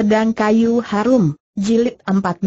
Pedang Kayu Harum, Jilid 14.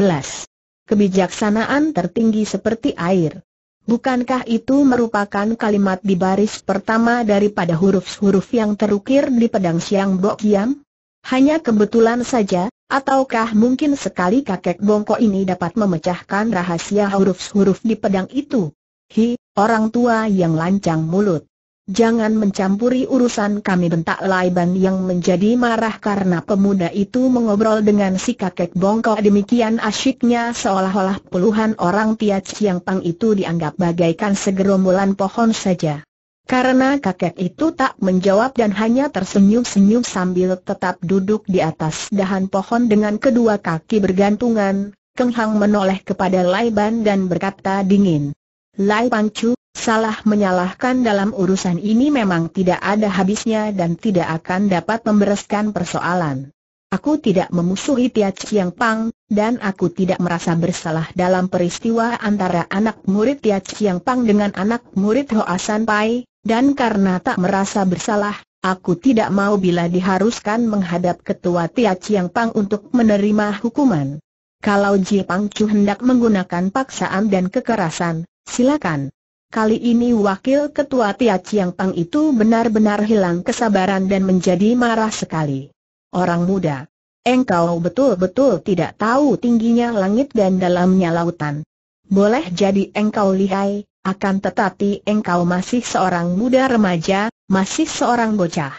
Kebijaksanaan tertinggi seperti air. Bukankah itu merupakan kalimat di baris pertama daripada huruf-huruf yang terukir di pedang siang Bok Kiam? Hanya kebetulan saja, ataukah mungkin sekali kakek bongkok ini dapat memecahkan rahasia huruf-huruf di pedang itu? Hi, orang tua yang lancang mulut. Jangan mencampuri urusan kami bentak Lai yang menjadi marah karena pemuda itu mengobrol dengan si kakek bongkok demikian asyiknya seolah-olah puluhan orang Tiat Chiang Pang itu dianggap bagaikan segerombolan pohon saja. Karena kakek itu tak menjawab dan hanya tersenyum-senyum sambil tetap duduk di atas dahan pohon dengan kedua kaki bergantungan, Keng Hang menoleh kepada Lai dan berkata dingin. Lai Pang Chu, Salah menyalahkan dalam urusan ini memang tidak ada habisnya dan tidak akan dapat membereskan persoalan. Aku tidak memusuhi Tia Chiang Pang, dan aku tidak merasa bersalah dalam peristiwa antara anak murid Tia Chiang Pang dengan anak murid Hoa San Pai, dan karena tak merasa bersalah, aku tidak mau bila diharuskan menghadap ketua Tia Chiang Pang untuk menerima hukuman. Kalau Ji Pang Chu hendak menggunakan paksaan dan kekerasan, silakan. Kali ini wakil ketua Tia Chiang Pang itu benar-benar hilang kesabaran dan menjadi marah sekali. Orang muda, engkau betul-betul tidak tahu tingginya langit dan dalamnya lautan. Boleh jadi engkau lihai, akan tetapi engkau masih seorang muda remaja, masih seorang bocah.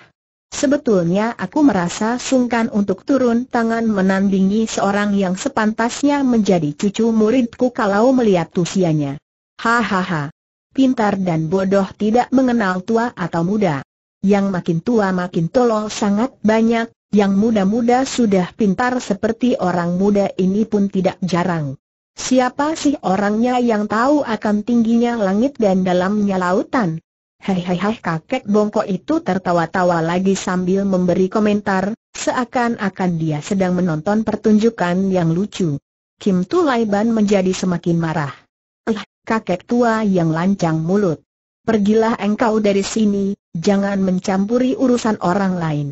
Sebetulnya aku merasa sungkan untuk turun tangan menandingi seorang yang sepantasnya menjadi cucu muridku kalau melihat usianya. Hahaha pintar dan bodoh tidak mengenal tua atau muda. Yang makin tua makin tolol sangat banyak, yang muda-muda sudah pintar seperti orang muda ini pun tidak jarang. Siapa sih orangnya yang tahu akan tingginya langit dan dalamnya lautan? Hei hei hei, kakek bongkok itu tertawa-tawa lagi sambil memberi komentar, seakan-akan dia sedang menonton pertunjukan yang lucu. Kim Tulaiban menjadi semakin marah kakek tua yang lancang mulut. Pergilah engkau dari sini, jangan mencampuri urusan orang lain.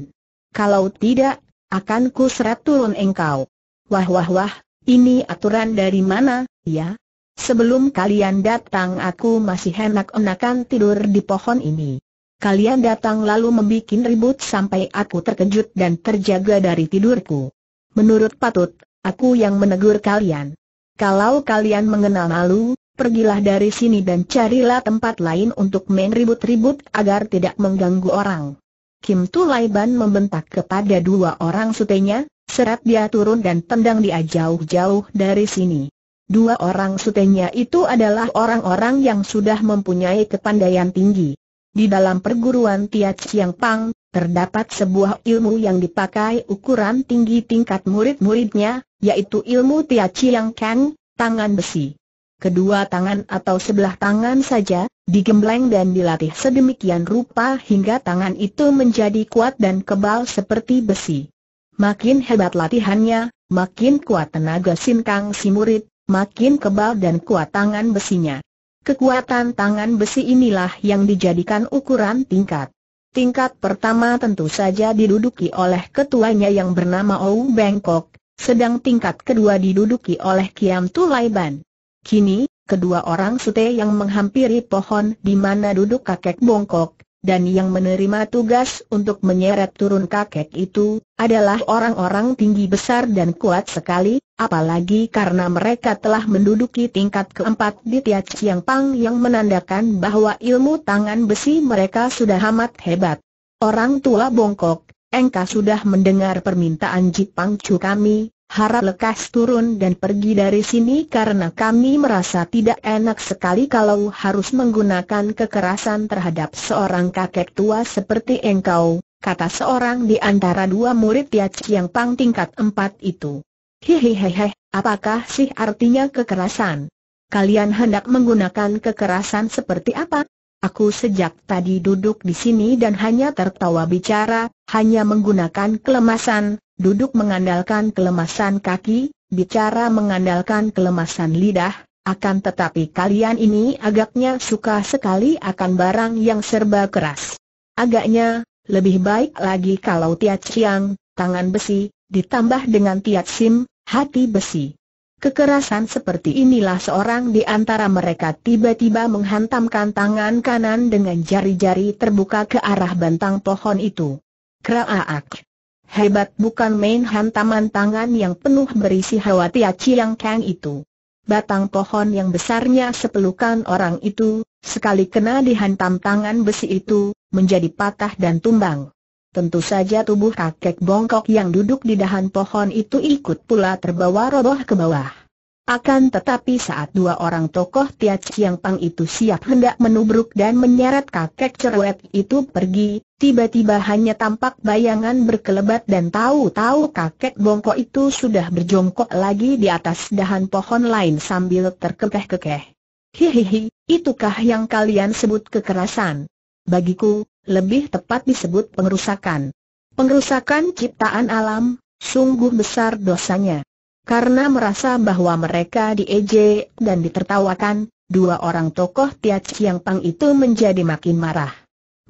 Kalau tidak, akan ku seret turun engkau. Wah wah wah, ini aturan dari mana, ya? Sebelum kalian datang aku masih enak-enakan tidur di pohon ini. Kalian datang lalu membuat ribut sampai aku terkejut dan terjaga dari tidurku. Menurut patut, aku yang menegur kalian. Kalau kalian mengenal malu, Pergilah dari sini dan carilah tempat lain untuk main ribut-ribut agar tidak mengganggu orang. Kim Tulai Ban membentak kepada dua orang sutenya, seret dia turun dan tendang dia jauh-jauh dari sini. Dua orang sutenya itu adalah orang-orang yang sudah mempunyai kepandaian tinggi. Di dalam perguruan Tiat Siang Pang, terdapat sebuah ilmu yang dipakai ukuran tinggi tingkat murid-muridnya, yaitu ilmu Tiat Siang Kang, tangan besi kedua tangan atau sebelah tangan saja, digembleng dan dilatih sedemikian rupa hingga tangan itu menjadi kuat dan kebal seperti besi. Makin hebat latihannya, makin kuat tenaga sinkang si murid, makin kebal dan kuat tangan besinya. Kekuatan tangan besi inilah yang dijadikan ukuran tingkat. Tingkat pertama tentu saja diduduki oleh ketuanya yang bernama Ou Bangkok, sedang tingkat kedua diduduki oleh Kiam Tulaiban. Kini, kedua orang sute yang menghampiri pohon di mana duduk kakek bongkok, dan yang menerima tugas untuk menyeret turun kakek itu, adalah orang-orang tinggi besar dan kuat sekali, apalagi karena mereka telah menduduki tingkat keempat di Tiat Siang Pang yang menandakan bahwa ilmu tangan besi mereka sudah amat hebat. Orang tua bongkok, engkau sudah mendengar permintaan Jipang Chu kami, harap lekas turun dan pergi dari sini karena kami merasa tidak enak sekali kalau harus menggunakan kekerasan terhadap seorang kakek tua seperti engkau, kata seorang di antara dua murid Yach yang pang tingkat empat itu. Hihihehe, apakah sih artinya kekerasan? Kalian hendak menggunakan kekerasan seperti apa? Aku sejak tadi duduk di sini dan hanya tertawa bicara, hanya menggunakan kelemasan, duduk mengandalkan kelemasan kaki, bicara mengandalkan kelemasan lidah, akan tetapi kalian ini agaknya suka sekali akan barang yang serba keras. Agaknya, lebih baik lagi kalau tiat siang, tangan besi, ditambah dengan tiat sim, hati besi. Kekerasan seperti inilah seorang di antara mereka tiba-tiba menghantamkan tangan kanan dengan jari-jari terbuka ke arah bantang pohon itu. Kraaak! Hebat bukan main hantaman tangan yang penuh berisi hawa Tia Kang itu. Batang pohon yang besarnya sepelukan orang itu, sekali kena dihantam tangan besi itu, menjadi patah dan tumbang. Tentu saja tubuh kakek bongkok yang duduk di dahan pohon itu ikut pula terbawa roboh ke bawah. Akan tetapi saat dua orang tokoh Tia Chiang Pang itu siap hendak menubruk dan menyeret kakek cerewet itu pergi, tiba-tiba hanya tampak bayangan berkelebat dan tahu-tahu kakek bongkok itu sudah berjongkok lagi di atas dahan pohon lain sambil terkekeh-kekeh. Hihihi, itukah yang kalian sebut kekerasan? Bagiku, lebih tepat disebut pengerusakan. Pengerusakan ciptaan alam, sungguh besar dosanya. Karena merasa bahwa mereka diejek dan ditertawakan, dua orang tokoh Tiat siang Pang itu menjadi makin marah.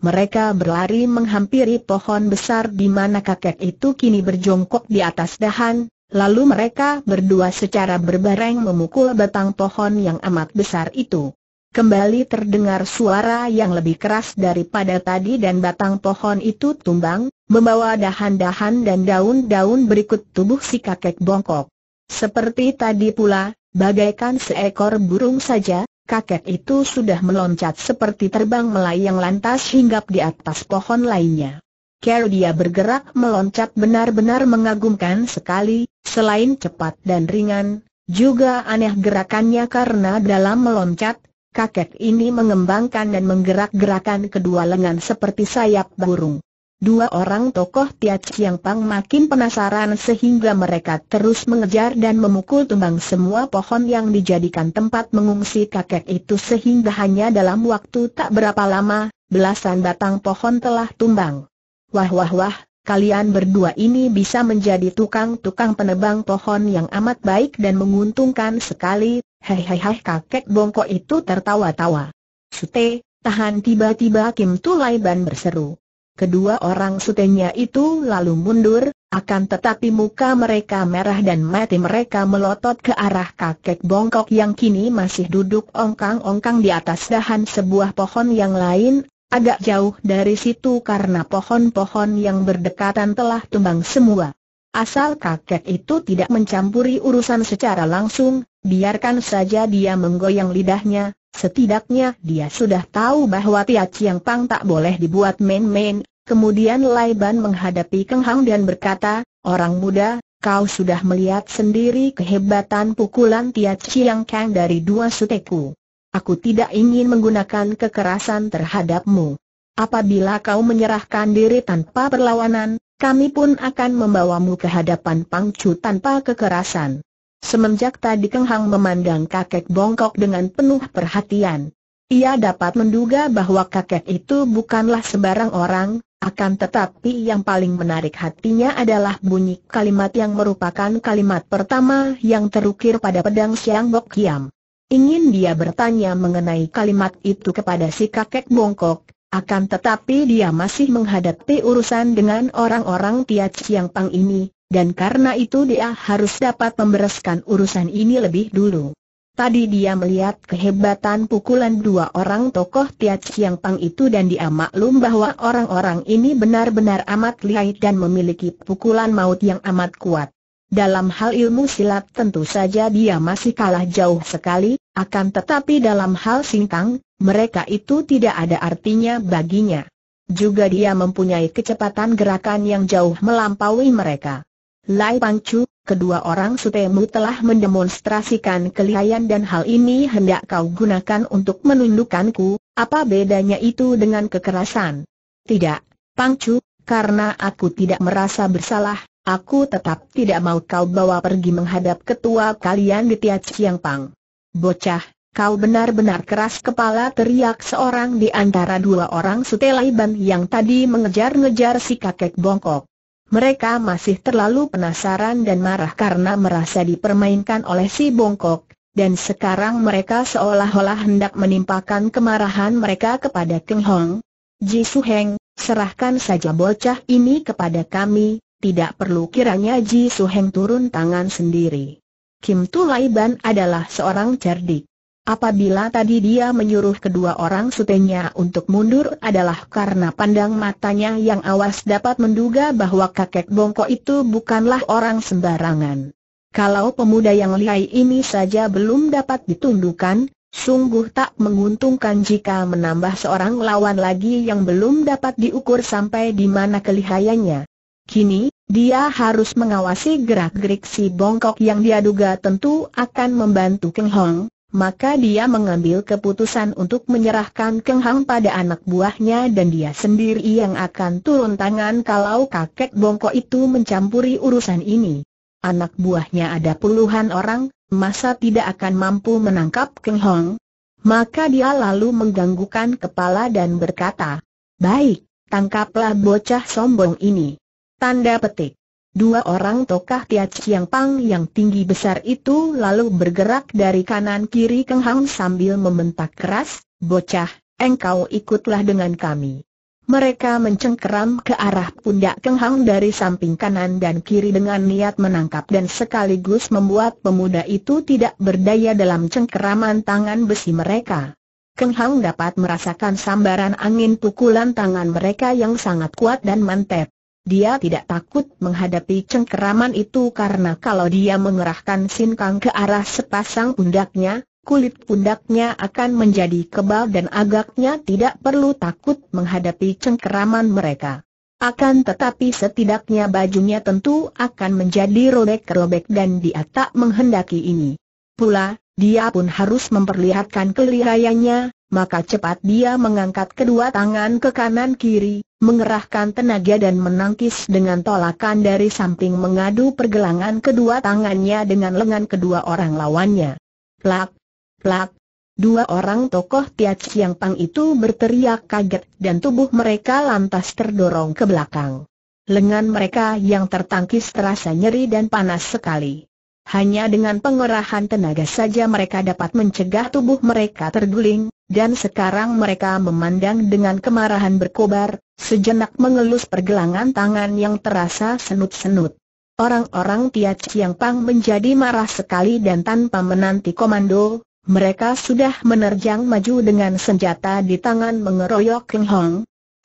Mereka berlari menghampiri pohon besar di mana kakek itu kini berjongkok di atas dahan, lalu mereka berdua secara berbareng memukul batang pohon yang amat besar itu. Kembali terdengar suara yang lebih keras daripada tadi dan batang pohon itu tumbang, membawa dahan-dahan dan daun-daun berikut tubuh si kakek bongkok. Seperti tadi pula, bagaikan seekor burung saja, kakek itu sudah meloncat seperti terbang melayang lantas hinggap di atas pohon lainnya. Cara dia bergerak meloncat benar-benar mengagumkan sekali, selain cepat dan ringan, juga aneh gerakannya karena dalam meloncat, kakek ini mengembangkan dan menggerak-gerakan kedua lengan seperti sayap burung. Dua orang tokoh Tia Yang Pang makin penasaran sehingga mereka terus mengejar dan memukul tumbang semua pohon yang dijadikan tempat mengungsi kakek itu sehingga hanya dalam waktu tak berapa lama, belasan batang pohon telah tumbang. Wah wah wah, kalian berdua ini bisa menjadi tukang-tukang penebang pohon yang amat baik dan menguntungkan sekali, hehehe kakek bongkok itu tertawa-tawa. Sute, tahan tiba-tiba Kim Tulaiban berseru. Kedua orang sutenya itu lalu mundur, akan tetapi muka mereka merah dan mati mereka melotot ke arah kakek bongkok yang kini masih duduk ongkang-ongkang di atas dahan sebuah pohon yang lain, agak jauh dari situ karena pohon-pohon yang berdekatan telah tumbang semua. Asal kakek itu tidak mencampuri urusan secara langsung, biarkan saja dia menggoyang lidahnya, setidaknya dia sudah tahu bahwa Tia Chiang Pang tak boleh dibuat main-main. Kemudian Lai Ban menghadapi Keng Hang dan berkata, Orang muda, kau sudah melihat sendiri kehebatan pukulan Tia Chiang Kang dari dua suteku. Aku tidak ingin menggunakan kekerasan terhadapmu. Apabila kau menyerahkan diri tanpa perlawanan, kami pun akan membawamu ke hadapan Pangcu tanpa kekerasan. Semenjak tadi Keng Hang memandang kakek bongkok dengan penuh perhatian. Ia dapat menduga bahwa kakek itu bukanlah sebarang orang, akan tetapi yang paling menarik hatinya adalah bunyi kalimat yang merupakan kalimat pertama yang terukir pada pedang Siang Bok Kiam. Ingin dia bertanya mengenai kalimat itu kepada si kakek bongkok, akan tetapi dia masih menghadapi urusan dengan orang-orang Tia Chiang Pang ini, dan karena itu dia harus dapat membereskan urusan ini lebih dulu. Tadi dia melihat kehebatan pukulan dua orang tokoh Tia Chiang Pang itu dan dia maklum bahwa orang-orang ini benar-benar amat lihai dan memiliki pukulan maut yang amat kuat. Dalam hal ilmu silat tentu saja dia masih kalah jauh sekali, akan tetapi dalam hal singkang, mereka itu tidak ada artinya baginya. Juga dia mempunyai kecepatan gerakan yang jauh melampaui mereka. Lai Pangcu, kedua orang sutemu telah mendemonstrasikan kelihayan dan hal ini hendak kau gunakan untuk menundukanku, apa bedanya itu dengan kekerasan? Tidak, Pangcu, karena aku tidak merasa bersalah, Aku tetap tidak mau kau bawa pergi menghadap ketua kalian di Tia Chiang Pang. Bocah, kau benar-benar keras kepala teriak seorang di antara dua orang Sutelaiban yang tadi mengejar-ngejar si kakek bongkok. Mereka masih terlalu penasaran dan marah karena merasa dipermainkan oleh si bongkok, dan sekarang mereka seolah-olah hendak menimpakan kemarahan mereka kepada Keng Hong. Ji Su Heng, serahkan saja bocah ini kepada kami, tidak perlu kiranya Ji Suheng turun tangan sendiri. Kim Tulai Ban adalah seorang cerdik. Apabila tadi dia menyuruh kedua orang sutenya untuk mundur adalah karena pandang matanya yang awas dapat menduga bahwa kakek bongkok itu bukanlah orang sembarangan. Kalau pemuda yang lihai ini saja belum dapat ditundukkan, sungguh tak menguntungkan jika menambah seorang lawan lagi yang belum dapat diukur sampai di mana kelihayannya. Kini, dia harus mengawasi gerak-gerik si bongkok yang dia duga tentu akan membantu Keng Hong, maka dia mengambil keputusan untuk menyerahkan Keng hong pada anak buahnya dan dia sendiri yang akan turun tangan kalau kakek bongkok itu mencampuri urusan ini. Anak buahnya ada puluhan orang, masa tidak akan mampu menangkap Keng Hong? Maka dia lalu mengganggukan kepala dan berkata, Baik, tangkaplah bocah sombong ini. Tanda petik. Dua orang tokah Tiat siang Pang yang tinggi besar itu lalu bergerak dari kanan kiri Keng Hang sambil membentak keras, bocah, engkau ikutlah dengan kami. Mereka mencengkeram ke arah pundak Keng Hang dari samping kanan dan kiri dengan niat menangkap dan sekaligus membuat pemuda itu tidak berdaya dalam cengkeraman tangan besi mereka. Keng Hang dapat merasakan sambaran angin pukulan tangan mereka yang sangat kuat dan mantep. Dia tidak takut menghadapi cengkeraman itu karena kalau dia mengerahkan sinkang ke arah sepasang pundaknya, kulit pundaknya akan menjadi kebal dan agaknya tidak perlu takut menghadapi cengkeraman mereka. Akan tetapi setidaknya bajunya tentu akan menjadi robek-robek dan dia tak menghendaki ini. Pula, dia pun harus memperlihatkan kelihayanya, maka cepat dia mengangkat kedua tangan ke kanan kiri, mengerahkan tenaga dan menangkis dengan tolakan dari samping mengadu pergelangan kedua tangannya dengan lengan kedua orang lawannya. Plak, plak, dua orang tokoh Tiat yang Pang itu berteriak kaget dan tubuh mereka lantas terdorong ke belakang. Lengan mereka yang tertangkis terasa nyeri dan panas sekali. Hanya dengan pengerahan tenaga saja mereka dapat mencegah tubuh mereka terguling, dan sekarang mereka memandang dengan kemarahan berkobar, sejenak mengelus pergelangan tangan yang terasa senut-senut. Orang-orang Tiach Yang Pang menjadi marah sekali dan tanpa menanti komando, mereka sudah menerjang maju dengan senjata di tangan mengeroyok King Hong.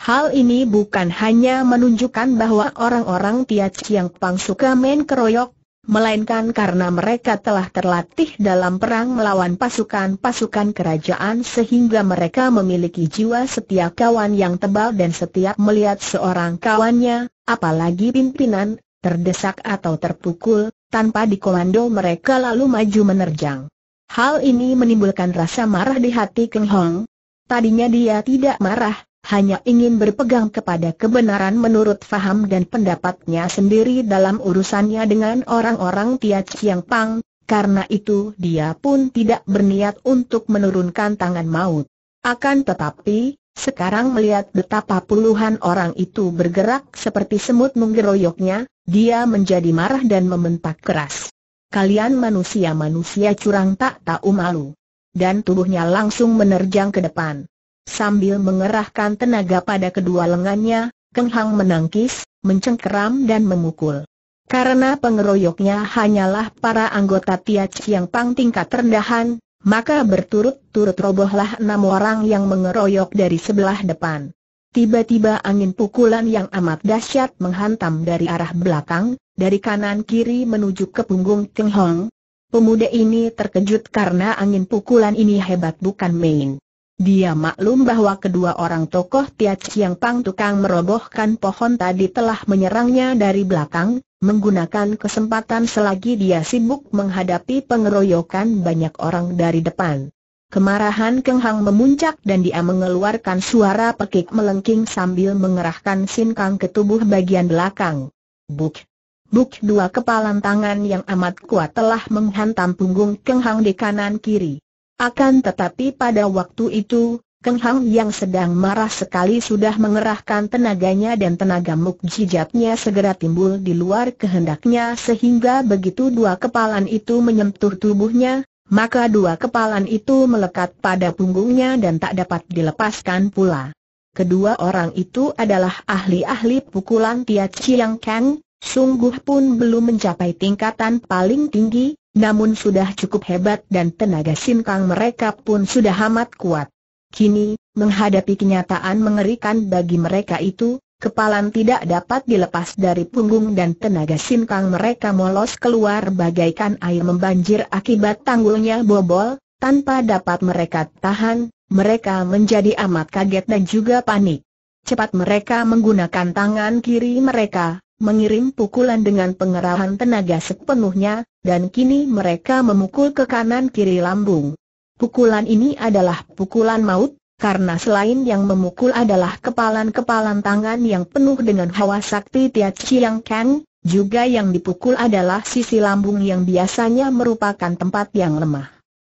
Hal ini bukan hanya menunjukkan bahwa orang-orang Tiach Yang Pang suka main keroyok, melainkan karena mereka telah terlatih dalam perang melawan pasukan-pasukan kerajaan sehingga mereka memiliki jiwa setia kawan yang tebal dan setiap melihat seorang kawannya, apalagi pimpinan, terdesak atau terpukul, tanpa dikomando mereka lalu maju menerjang. Hal ini menimbulkan rasa marah di hati Keng Hong. Tadinya dia tidak marah, hanya ingin berpegang kepada kebenaran menurut faham dan pendapatnya sendiri dalam urusannya dengan orang-orang Tia Chiang Pang, karena itu dia pun tidak berniat untuk menurunkan tangan maut. Akan tetapi, sekarang melihat betapa puluhan orang itu bergerak seperti semut menggeroyoknya, dia menjadi marah dan membentak keras. Kalian manusia-manusia curang tak tahu malu. Dan tubuhnya langsung menerjang ke depan. Sambil mengerahkan tenaga pada kedua lengannya, Keng Hang menangkis, mencengkeram dan memukul. Karena pengeroyoknya hanyalah para anggota Tia yang pang tingkat rendahan, maka berturut-turut robohlah enam orang yang mengeroyok dari sebelah depan. Tiba-tiba angin pukulan yang amat dahsyat menghantam dari arah belakang, dari kanan kiri menuju ke punggung Keng Hong. Pemuda ini terkejut karena angin pukulan ini hebat bukan main. Dia maklum bahwa kedua orang tokoh Tiat Chiang Pang tukang merobohkan pohon tadi telah menyerangnya dari belakang, menggunakan kesempatan selagi dia sibuk menghadapi pengeroyokan banyak orang dari depan. Kemarahan Keng Hang memuncak dan dia mengeluarkan suara pekik melengking sambil mengerahkan Kang ke tubuh bagian belakang. Buk! Buk dua kepalan tangan yang amat kuat telah menghantam punggung Keng Hang di kanan kiri. Akan tetapi pada waktu itu, Keng Hang yang sedang marah sekali sudah mengerahkan tenaganya dan tenaga mukjizatnya segera timbul di luar kehendaknya sehingga begitu dua kepalan itu menyentuh tubuhnya, maka dua kepalan itu melekat pada punggungnya dan tak dapat dilepaskan pula. Kedua orang itu adalah ahli-ahli pukulan Tia Chiang Kang, sungguh pun belum mencapai tingkatan paling tinggi, namun sudah cukup hebat dan tenaga sinkang mereka pun sudah amat kuat. Kini, menghadapi kenyataan mengerikan bagi mereka itu, kepalan tidak dapat dilepas dari punggung dan tenaga sinkang mereka molos keluar bagaikan air membanjir akibat tanggulnya bobol, tanpa dapat mereka tahan, mereka menjadi amat kaget dan juga panik. Cepat mereka menggunakan tangan kiri mereka, mengirim pukulan dengan pengerahan tenaga sepenuhnya, dan kini mereka memukul ke kanan kiri lambung. Pukulan ini adalah pukulan maut, karena selain yang memukul adalah kepalan-kepalan tangan yang penuh dengan hawa sakti Tia Chiang Kang, juga yang dipukul adalah sisi lambung yang biasanya merupakan tempat yang lemah.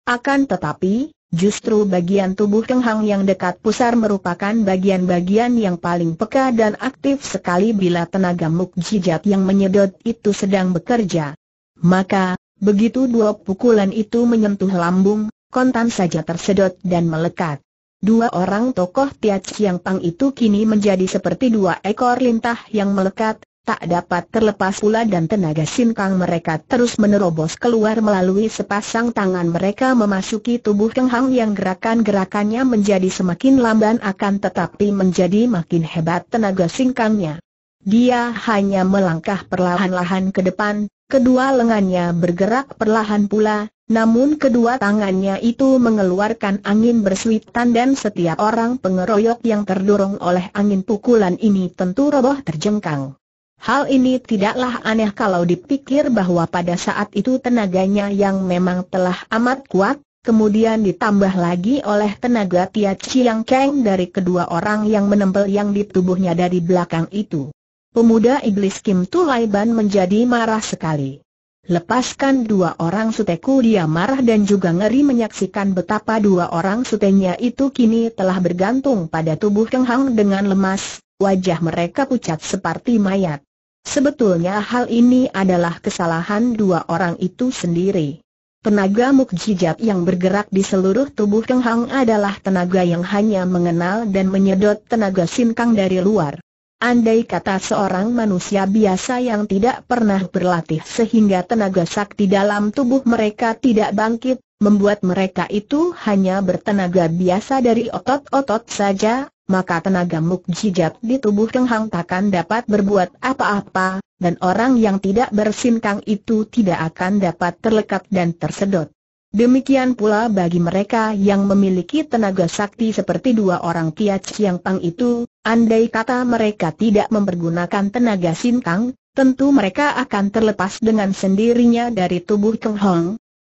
Akan tetapi, Justru bagian tubuh Keng yang dekat pusar merupakan bagian-bagian yang paling peka dan aktif sekali bila tenaga mukjizat yang menyedot itu sedang bekerja. Maka, begitu dua pukulan itu menyentuh lambung, kontan saja tersedot dan melekat. Dua orang tokoh Tiat Siang Pang itu kini menjadi seperti dua ekor lintah yang melekat, tak dapat terlepas pula dan tenaga sinkang mereka terus menerobos keluar melalui sepasang tangan mereka memasuki tubuh Keng yang gerakan-gerakannya menjadi semakin lamban akan tetapi menjadi makin hebat tenaga sinkangnya. Dia hanya melangkah perlahan-lahan ke depan, kedua lengannya bergerak perlahan pula, namun kedua tangannya itu mengeluarkan angin bersuitan dan setiap orang pengeroyok yang terdorong oleh angin pukulan ini tentu roboh terjengkang. Hal ini tidaklah aneh kalau dipikir bahwa pada saat itu tenaganya yang memang telah amat kuat, kemudian ditambah lagi oleh tenaga Tia Chiang Kang dari kedua orang yang menempel yang di tubuhnya dari belakang itu. Pemuda iblis Kim Lai Ban menjadi marah sekali. Lepaskan dua orang suteku dia marah dan juga ngeri menyaksikan betapa dua orang sutenya itu kini telah bergantung pada tubuh Keng Hang dengan lemas, wajah mereka pucat seperti mayat. Sebetulnya hal ini adalah kesalahan dua orang itu sendiri. Tenaga mukjizat yang bergerak di seluruh tubuh Keng Hang adalah tenaga yang hanya mengenal dan menyedot tenaga sinkang dari luar. Andai kata seorang manusia biasa yang tidak pernah berlatih sehingga tenaga sakti dalam tubuh mereka tidak bangkit, membuat mereka itu hanya bertenaga biasa dari otot-otot saja, maka tenaga mukjizat di tubuh Keng Hang takkan dapat berbuat apa-apa, dan orang yang tidak bersinkang itu tidak akan dapat terlekat dan tersedot. Demikian pula bagi mereka yang memiliki tenaga sakti seperti dua orang Tiat Chiang Pang itu, andai kata mereka tidak mempergunakan tenaga sinkang, tentu mereka akan terlepas dengan sendirinya dari tubuh Keng Hong,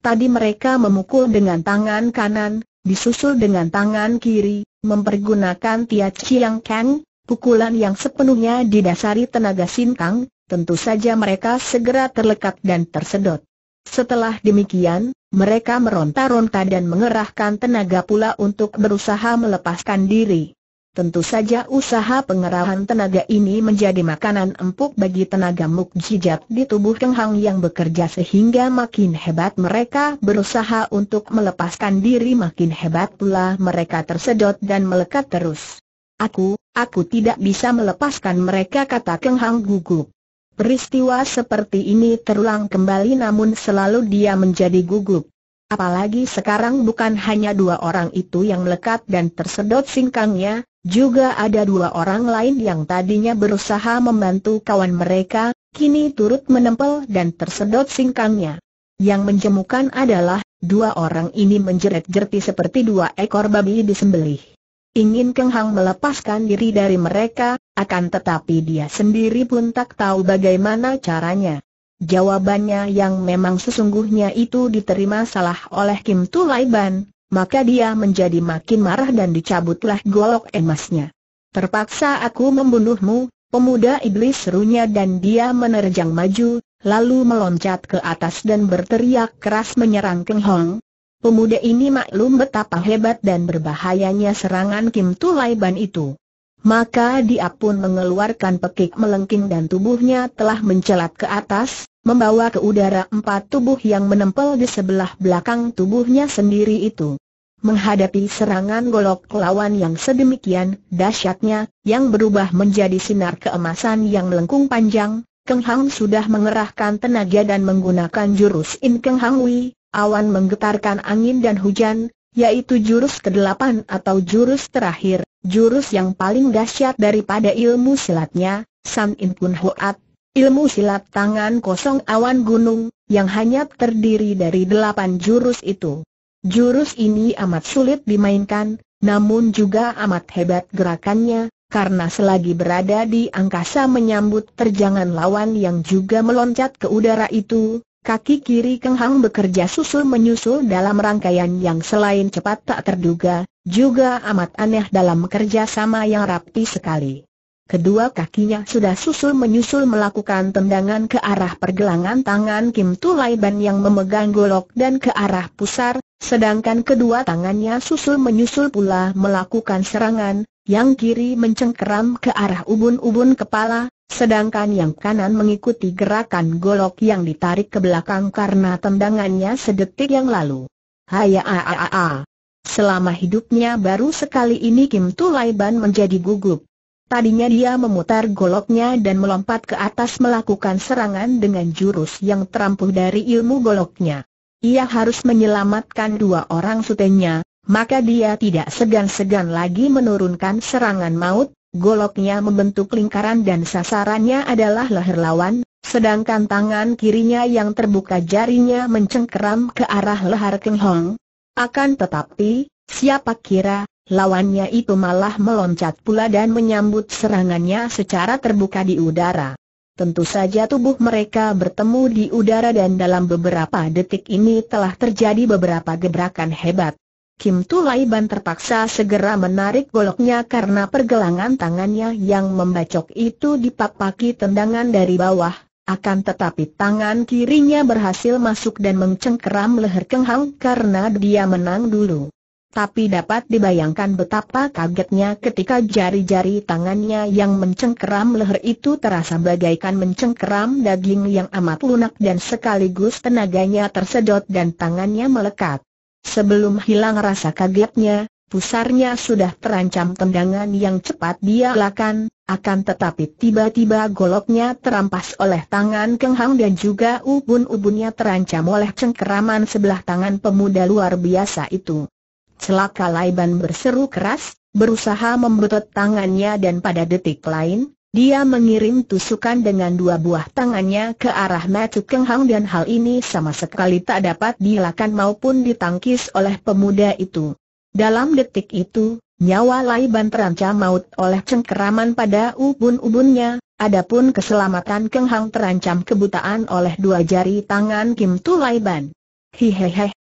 Tadi mereka memukul dengan tangan kanan, disusul dengan tangan kiri, mempergunakan Tia Chiang Kang, pukulan yang sepenuhnya didasari tenaga sinkang, tentu saja mereka segera terlekat dan tersedot. Setelah demikian, mereka meronta-ronta dan mengerahkan tenaga pula untuk berusaha melepaskan diri. Tentu saja usaha pengerahan tenaga ini menjadi makanan empuk bagi tenaga mukjizat di tubuh Keng Hang yang bekerja sehingga makin hebat mereka berusaha untuk melepaskan diri makin hebat pula mereka tersedot dan melekat terus. Aku, aku tidak bisa melepaskan mereka kata Keng Hang gugup. Peristiwa seperti ini terulang kembali namun selalu dia menjadi gugup. Apalagi sekarang bukan hanya dua orang itu yang melekat dan tersedot singkangnya, juga ada dua orang lain yang tadinya berusaha membantu kawan mereka, kini turut menempel dan tersedot singkangnya. Yang menjemukan adalah, dua orang ini menjerit jerti seperti dua ekor babi disembelih. Ingin Keng Hang melepaskan diri dari mereka, akan tetapi dia sendiri pun tak tahu bagaimana caranya. Jawabannya yang memang sesungguhnya itu diterima salah oleh Kim Tulaiban, maka dia menjadi makin marah dan dicabutlah golok emasnya. Terpaksa aku membunuhmu, pemuda iblis serunya dan dia menerjang maju, lalu meloncat ke atas dan berteriak keras menyerang Keng Hong. Pemuda ini maklum betapa hebat dan berbahayanya serangan Kim Tulaiban itu maka dia pun mengeluarkan pekik melengking dan tubuhnya telah mencelat ke atas, membawa ke udara empat tubuh yang menempel di sebelah belakang tubuhnya sendiri itu. Menghadapi serangan golok lawan yang sedemikian dahsyatnya, yang berubah menjadi sinar keemasan yang melengkung panjang, Keng Hang sudah mengerahkan tenaga dan menggunakan jurus In Keng Hang Wei, awan menggetarkan angin dan hujan, yaitu jurus ke-8 atau jurus terakhir, jurus yang paling dahsyat daripada ilmu silatnya, San In Hoat, ilmu silat tangan kosong awan gunung, yang hanya terdiri dari delapan jurus itu. Jurus ini amat sulit dimainkan, namun juga amat hebat gerakannya, karena selagi berada di angkasa menyambut terjangan lawan yang juga meloncat ke udara itu, Kaki kiri Keng Hang bekerja susul menyusul dalam rangkaian yang selain cepat tak terduga, juga amat aneh dalam kerjasama yang rapi sekali. Kedua kakinya sudah susul-menyusul melakukan tendangan ke arah pergelangan tangan Kim Tulai Ban yang memegang golok dan ke arah pusar, sedangkan kedua tangannya susul-menyusul pula melakukan serangan, yang kiri mencengkeram ke arah ubun-ubun kepala, Sedangkan yang kanan mengikuti gerakan golok yang ditarik ke belakang karena tendangannya sedetik yang lalu. Haya a a a a. Selama hidupnya baru sekali ini Kim Tulai menjadi gugup. Tadinya dia memutar goloknya dan melompat ke atas melakukan serangan dengan jurus yang terampuh dari ilmu goloknya. Ia harus menyelamatkan dua orang sutenya, maka dia tidak segan-segan lagi menurunkan serangan maut, Goloknya membentuk lingkaran dan sasarannya adalah leher lawan, sedangkan tangan kirinya yang terbuka jarinya mencengkeram ke arah leher Keng Hong. Akan tetapi, siapa kira, lawannya itu malah meloncat pula dan menyambut serangannya secara terbuka di udara. Tentu saja tubuh mereka bertemu di udara dan dalam beberapa detik ini telah terjadi beberapa gebrakan hebat. Kim Tulaiban terpaksa segera menarik goloknya karena pergelangan tangannya yang membacok itu dipapaki tendangan dari bawah, akan tetapi tangan kirinya berhasil masuk dan mencengkeram leher Keng Hang karena dia menang dulu. Tapi dapat dibayangkan betapa kagetnya ketika jari-jari tangannya yang mencengkeram leher itu terasa bagaikan mencengkeram daging yang amat lunak dan sekaligus tenaganya tersedot dan tangannya melekat. Sebelum hilang rasa kagetnya, pusarnya sudah terancam tendangan yang cepat dia lakukan, akan tetapi tiba-tiba goloknya terampas oleh tangan Keng Hang dan juga ubun-ubunnya terancam oleh cengkeraman sebelah tangan pemuda luar biasa itu. Celaka Laiban berseru keras, berusaha membetot tangannya dan pada detik lain, dia mengirim tusukan dengan dua buah tangannya ke arah Matu Keng Hang dan hal ini sama sekali tak dapat dilakukan maupun ditangkis oleh pemuda itu. Dalam detik itu, nyawa Lai terancam maut oleh cengkeraman pada ubun-ubunnya, adapun keselamatan Keng Hang terancam kebutaan oleh dua jari tangan Kim Tu Lai Ban.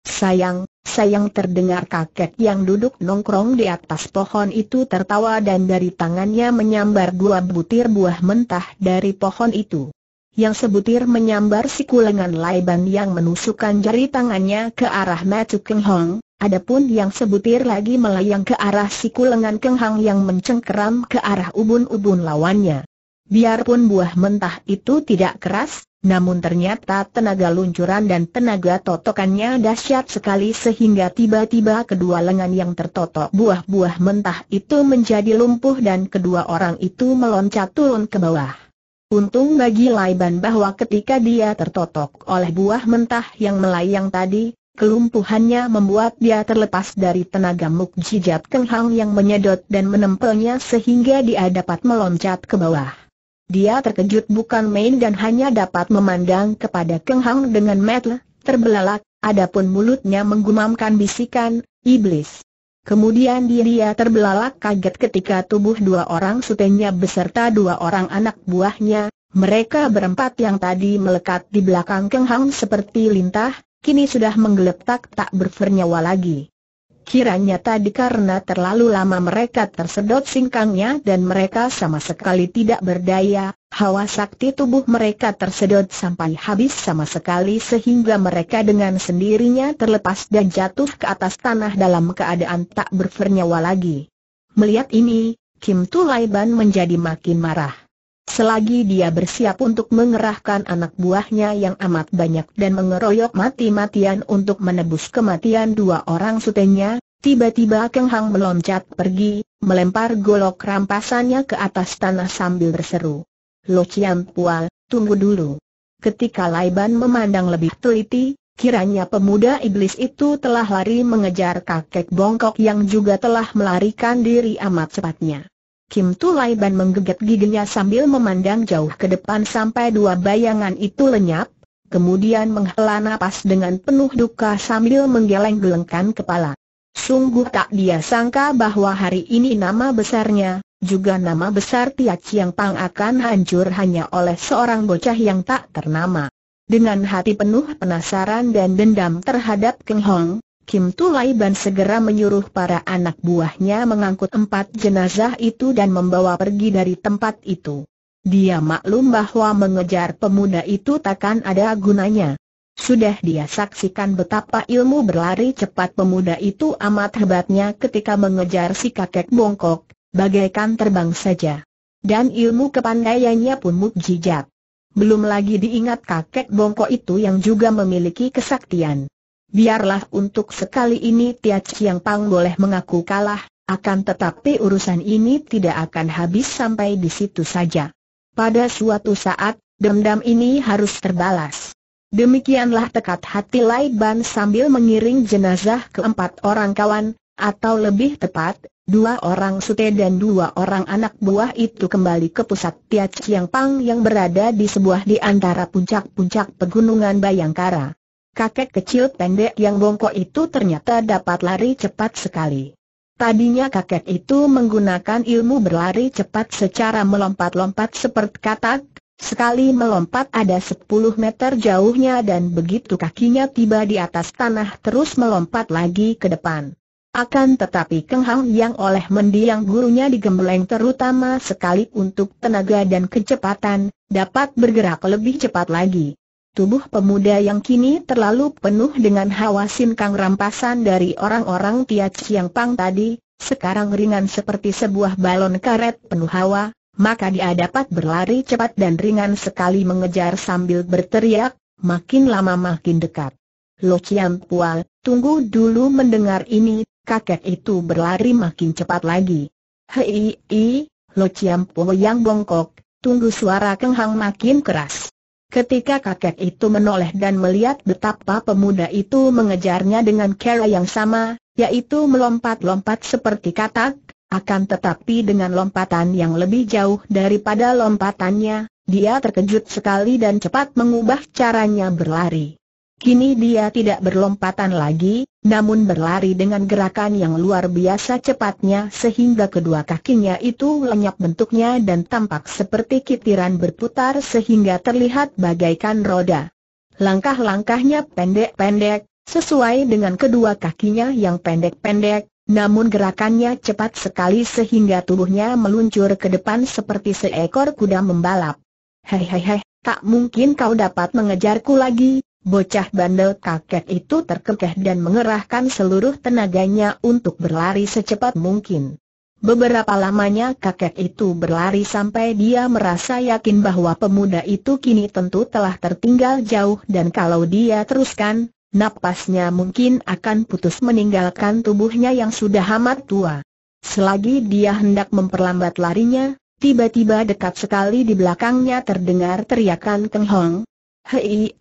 sayang, Sayang terdengar kakek yang duduk nongkrong di atas pohon itu tertawa dan dari tangannya menyambar dua butir buah mentah dari pohon itu. Yang sebutir menyambar si kulengan Laiban yang menusukkan jari tangannya ke arah Matu Keng Hong, adapun yang sebutir lagi melayang ke arah si kulengan Keng hong yang mencengkeram ke arah ubun-ubun lawannya. Biarpun buah mentah itu tidak keras, namun ternyata tenaga luncuran dan tenaga totokannya dahsyat sekali sehingga tiba-tiba kedua lengan yang tertotok buah-buah mentah itu menjadi lumpuh dan kedua orang itu meloncat turun ke bawah. Untung bagi Laiban bahwa ketika dia tertotok oleh buah mentah yang melayang tadi, kelumpuhannya membuat dia terlepas dari tenaga mukjizat Keng yang menyedot dan menempelnya sehingga dia dapat meloncat ke bawah. Dia terkejut bukan main dan hanya dapat memandang kepada Keng Hang dengan metel, terbelalak, adapun mulutnya menggumamkan bisikan, iblis. Kemudian dia terbelalak kaget ketika tubuh dua orang sutenya beserta dua orang anak buahnya, mereka berempat yang tadi melekat di belakang Keng Hang seperti lintah, kini sudah menggeletak tak bernyawa lagi. Kiranya tadi karena terlalu lama mereka tersedot singkangnya dan mereka sama sekali tidak berdaya, hawa sakti tubuh mereka tersedot sampai habis sama sekali sehingga mereka dengan sendirinya terlepas dan jatuh ke atas tanah dalam keadaan tak bernyawa lagi. Melihat ini, Kim Tulaiban menjadi makin marah. Selagi dia bersiap untuk mengerahkan anak buahnya yang amat banyak dan mengeroyok mati-matian untuk menebus kematian dua orang sutenya, tiba-tiba Keng Hang meloncat pergi, melempar golok rampasannya ke atas tanah sambil berseru. Lo Chiam Pual, tunggu dulu. Ketika Laiban memandang lebih teliti, kiranya pemuda iblis itu telah lari mengejar kakek bongkok yang juga telah melarikan diri amat cepatnya. Kim Tulaiban menggeget giginya sambil memandang jauh ke depan sampai dua bayangan itu lenyap, kemudian menghela napas dengan penuh duka sambil menggeleng-gelengkan kepala. Sungguh tak dia sangka bahwa hari ini nama besarnya, juga nama besar Tia Chiang Pang akan hancur hanya oleh seorang bocah yang tak ternama. Dengan hati penuh penasaran dan dendam terhadap Keng Hong, Kim Ban segera menyuruh para anak buahnya mengangkut empat jenazah itu dan membawa pergi dari tempat itu. Dia maklum bahwa mengejar pemuda itu takkan ada gunanya. Sudah dia saksikan betapa ilmu berlari cepat pemuda itu amat hebatnya ketika mengejar si kakek bongkok, bagaikan terbang saja. Dan ilmu kepandaiannya pun mukjizat. Belum lagi diingat kakek bongkok itu yang juga memiliki kesaktian. Biarlah untuk sekali ini Tia Chiang Pang boleh mengaku kalah, akan tetapi urusan ini tidak akan habis sampai di situ saja. Pada suatu saat, dendam ini harus terbalas. Demikianlah tekat hati Lai Ban sambil mengiring jenazah keempat orang kawan, atau lebih tepat, dua orang sute dan dua orang anak buah itu kembali ke pusat Tia Chiang Pang yang berada di sebuah di antara puncak-puncak pegunungan Bayangkara kakek kecil pendek yang bongkok itu ternyata dapat lari cepat sekali. Tadinya kakek itu menggunakan ilmu berlari cepat secara melompat-lompat seperti katak, sekali melompat ada 10 meter jauhnya dan begitu kakinya tiba di atas tanah terus melompat lagi ke depan. Akan tetapi Keng Hang yang oleh mendiang gurunya digembleng terutama sekali untuk tenaga dan kecepatan, dapat bergerak lebih cepat lagi. Tubuh pemuda yang kini terlalu penuh dengan hawa sinkang rampasan dari orang-orang Tiat Chiang Pang tadi, sekarang ringan seperti sebuah balon karet penuh hawa, maka dia dapat berlari cepat dan ringan sekali mengejar sambil berteriak, makin lama makin dekat. Lo Chiam Pual, tunggu dulu mendengar ini, kakek itu berlari makin cepat lagi. Hei, Lo Chiam Pual yang bongkok, tunggu suara kenghang makin keras. Ketika kakek itu menoleh dan melihat betapa pemuda itu mengejarnya dengan cara yang sama, yaitu melompat-lompat seperti katak, akan tetapi dengan lompatan yang lebih jauh daripada lompatannya, dia terkejut sekali dan cepat mengubah caranya berlari. Kini dia tidak berlompatan lagi, namun berlari dengan gerakan yang luar biasa cepatnya sehingga kedua kakinya itu lenyap bentuknya dan tampak seperti kitiran berputar sehingga terlihat bagaikan roda. Langkah-langkahnya pendek-pendek, sesuai dengan kedua kakinya yang pendek-pendek, namun gerakannya cepat sekali sehingga tubuhnya meluncur ke depan seperti seekor kuda membalap. Hei hei hei, tak mungkin kau dapat mengejarku lagi, Bocah bandel kakek itu terkekeh dan mengerahkan seluruh tenaganya untuk berlari secepat mungkin. Beberapa lamanya kakek itu berlari sampai dia merasa yakin bahwa pemuda itu kini tentu telah tertinggal jauh dan kalau dia teruskan, napasnya mungkin akan putus meninggalkan tubuhnya yang sudah amat tua. Selagi dia hendak memperlambat larinya, tiba-tiba dekat sekali di belakangnya terdengar teriakan Keng Hong. Hei,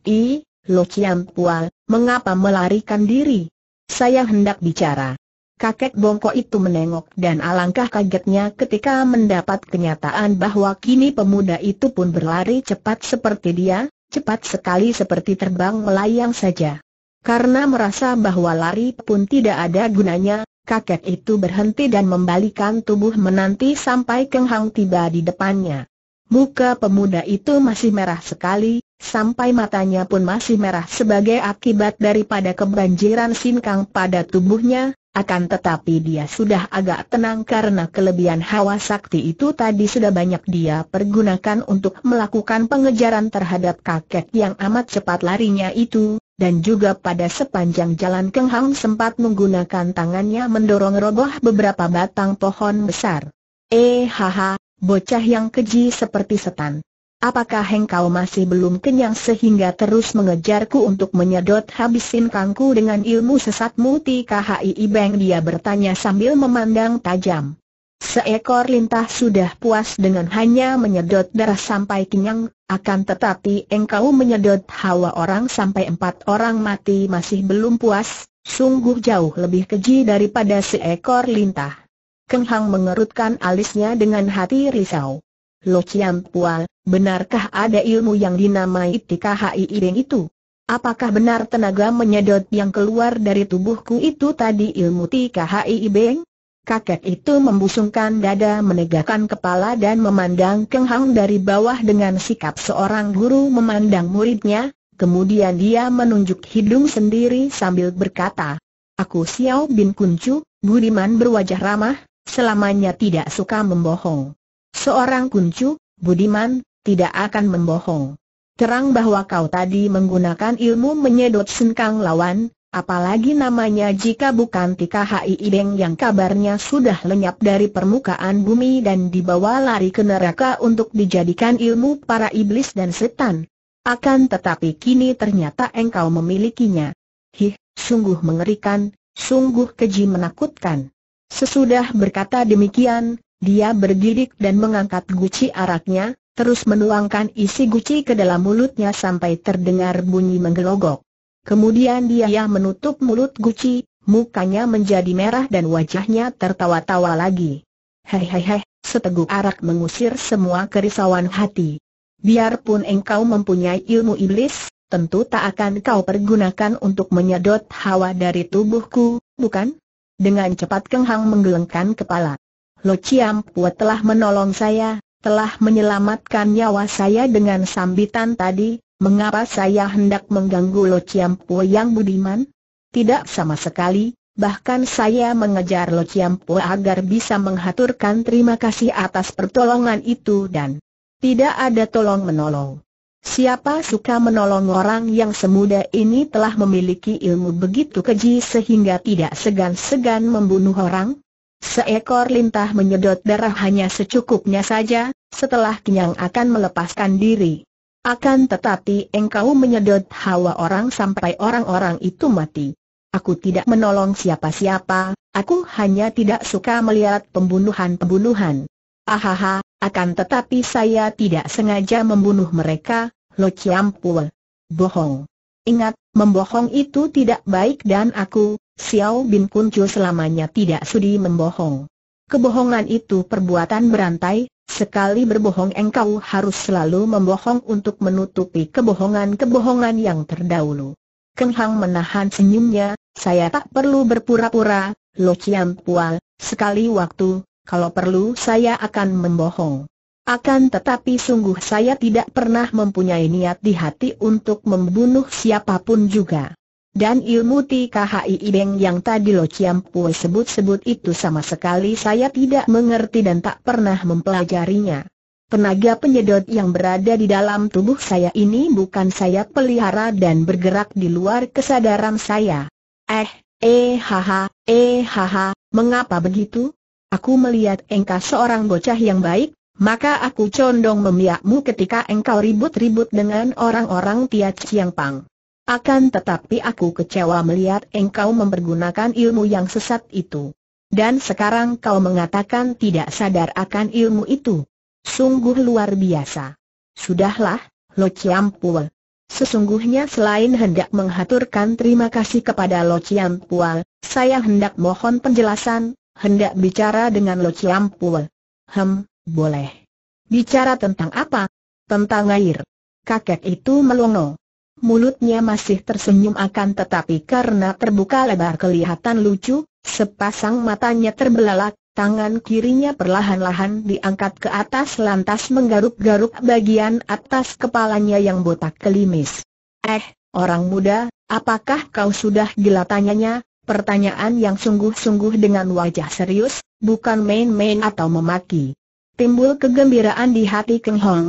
Lo Chiam Pual, mengapa melarikan diri? Saya hendak bicara. Kakek bongkok itu menengok dan alangkah kagetnya ketika mendapat kenyataan bahwa kini pemuda itu pun berlari cepat seperti dia, cepat sekali seperti terbang melayang saja. Karena merasa bahwa lari pun tidak ada gunanya, kakek itu berhenti dan membalikan tubuh menanti sampai Keng Hang tiba di depannya. Muka pemuda itu masih merah sekali, sampai matanya pun masih merah sebagai akibat daripada kebanjiran sinkang pada tubuhnya, akan tetapi dia sudah agak tenang karena kelebihan hawa sakti itu tadi sudah banyak dia pergunakan untuk melakukan pengejaran terhadap kakek yang amat cepat larinya itu, dan juga pada sepanjang jalan Keng Hang sempat menggunakan tangannya mendorong roboh beberapa batang pohon besar. Eh haha, bocah yang keji seperti setan. Apakah hengkau masih belum kenyang sehingga terus mengejarku untuk menyedot habisin kangku dengan ilmu sesat multi TKHI Beng dia bertanya sambil memandang tajam. Seekor lintah sudah puas dengan hanya menyedot darah sampai kenyang, akan tetapi engkau menyedot hawa orang sampai empat orang mati masih belum puas, sungguh jauh lebih keji daripada seekor lintah. Keng Hang mengerutkan alisnya dengan hati risau. Lo Chiang Pua, Benarkah ada ilmu yang dinamai tika hai Ibing itu? Apakah benar tenaga menyedot yang keluar dari tubuhku itu tadi ilmu tika hai Ibeng? Kakek itu membusungkan dada menegakkan kepala dan memandang Keng Hang dari bawah dengan sikap seorang guru memandang muridnya, kemudian dia menunjuk hidung sendiri sambil berkata, Aku Xiao Bin Kuncu, budiman berwajah ramah, selamanya tidak suka membohong. Seorang Kuncu, budiman, tidak akan membohong. Terang bahwa kau tadi menggunakan ilmu menyedot sengkang lawan, apalagi namanya jika bukan Tika Hai Ibeng yang kabarnya sudah lenyap dari permukaan bumi dan dibawa lari ke neraka untuk dijadikan ilmu para iblis dan setan. Akan tetapi kini ternyata engkau memilikinya. Hih, sungguh mengerikan, sungguh keji menakutkan. Sesudah berkata demikian, dia berdiri dan mengangkat guci araknya, terus menuangkan isi guci ke dalam mulutnya sampai terdengar bunyi menggelogok. Kemudian dia menutup mulut guci, mukanya menjadi merah dan wajahnya tertawa-tawa lagi. Hehehe, seteguk arak mengusir semua kerisauan hati. Biarpun engkau mempunyai ilmu iblis, tentu tak akan kau pergunakan untuk menyedot hawa dari tubuhku, bukan? Dengan cepat Keng Hang menggelengkan kepala. Lo Chiam Pua telah menolong saya, telah menyelamatkan nyawa saya dengan sambitan tadi, mengapa saya hendak mengganggu Lo Chiampo yang budiman? Tidak sama sekali, bahkan saya mengejar Lo Chiampo agar bisa menghaturkan terima kasih atas pertolongan itu dan tidak ada tolong-menolong. Siapa suka menolong orang yang semuda ini telah memiliki ilmu begitu keji sehingga tidak segan-segan membunuh orang? Seekor lintah menyedot darah hanya secukupnya saja, setelah kenyang akan melepaskan diri. Akan tetapi engkau menyedot hawa orang sampai orang-orang itu mati. Aku tidak menolong siapa-siapa, aku hanya tidak suka melihat pembunuhan-pembunuhan. Ahaha, akan tetapi saya tidak sengaja membunuh mereka, Lo ciampul. Bohong. Ingat, membohong itu tidak baik dan aku, Xiao Bin Kuncu selamanya tidak sudi membohong. Kebohongan itu perbuatan berantai, sekali berbohong engkau harus selalu membohong untuk menutupi kebohongan-kebohongan yang terdahulu. Keng Hang menahan senyumnya, saya tak perlu berpura-pura, Lo Chiam Pual, sekali waktu, kalau perlu saya akan membohong. Akan tetapi sungguh saya tidak pernah mempunyai niat di hati untuk membunuh siapapun juga. Dan ilmu TKHI Ibeng yang tadi Lo Chiam Pue sebut-sebut itu sama sekali saya tidak mengerti dan tak pernah mempelajarinya. Tenaga penyedot yang berada di dalam tubuh saya ini bukan saya pelihara dan bergerak di luar kesadaran saya. Eh, eh haha, eh haha, mengapa begitu? Aku melihat engkau seorang bocah yang baik, maka aku condong memiakmu ketika engkau ribut-ribut dengan orang-orang Tia Chiang Pang. Akan tetapi aku kecewa melihat engkau mempergunakan ilmu yang sesat itu. Dan sekarang kau mengatakan tidak sadar akan ilmu itu. Sungguh luar biasa. Sudahlah, Lo Chiam Sesungguhnya selain hendak menghaturkan terima kasih kepada Lo Chiam saya hendak mohon penjelasan, hendak bicara dengan Lo Chiam Hem, boleh. Bicara tentang apa? Tentang air. Kakek itu melongo mulutnya masih tersenyum akan tetapi karena terbuka lebar kelihatan lucu, sepasang matanya terbelalak, tangan kirinya perlahan-lahan diangkat ke atas lantas menggaruk-garuk bagian atas kepalanya yang botak kelimis. Eh, orang muda, apakah kau sudah gila tanyanya? Pertanyaan yang sungguh-sungguh dengan wajah serius, bukan main-main atau memaki. Timbul kegembiraan di hati Keng Hong,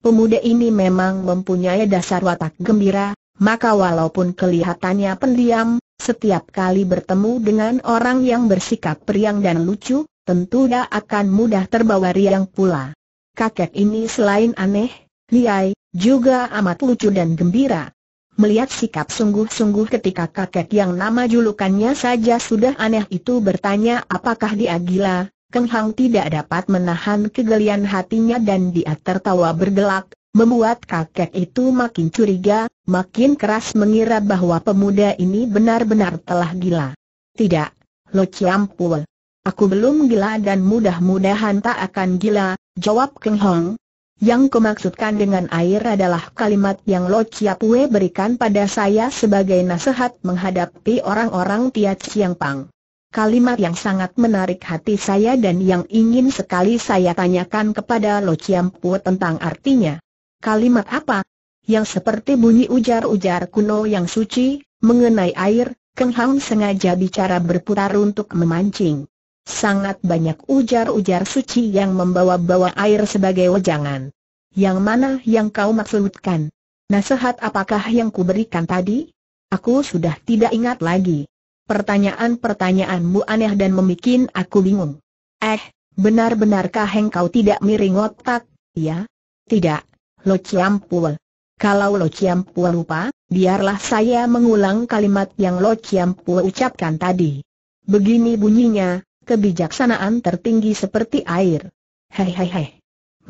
Pemuda ini memang mempunyai dasar watak gembira, maka walaupun kelihatannya pendiam, setiap kali bertemu dengan orang yang bersikap periang dan lucu, tentu dia akan mudah terbawa riang pula. Kakek ini selain aneh, liai, juga amat lucu dan gembira. Melihat sikap sungguh-sungguh ketika kakek yang nama julukannya saja sudah aneh itu bertanya apakah dia gila, Keng Hang tidak dapat menahan kegelian hatinya dan dia tertawa bergelak, membuat kakek itu makin curiga, makin keras mengira bahwa pemuda ini benar-benar telah gila. Tidak, Lo Chiam Pul. Aku belum gila dan mudah-mudahan tak akan gila, jawab Keng Hong. Yang kemaksudkan dengan air adalah kalimat yang Lo Pue berikan pada saya sebagai nasihat menghadapi orang-orang Tia Chiang Pang. Kalimat yang sangat menarik hati saya dan yang ingin sekali saya tanyakan kepada Lo Chiam tentang artinya. Kalimat apa? Yang seperti bunyi ujar-ujar kuno yang suci, mengenai air, Keng Hang sengaja bicara berputar untuk memancing. Sangat banyak ujar-ujar suci yang membawa-bawa air sebagai wejangan. Yang mana yang kau maksudkan? Nasihat apakah yang kuberikan tadi? Aku sudah tidak ingat lagi. Pertanyaan-pertanyaanmu aneh dan memikin aku bingung. Eh, benar-benarkah engkau tidak miring otak, ya? Tidak, Lo Ciampul. Kalau Lo Ciampul lupa, biarlah saya mengulang kalimat yang Lo Ciampul ucapkan tadi. Begini bunyinya, kebijaksanaan tertinggi seperti air. Hei hei hei.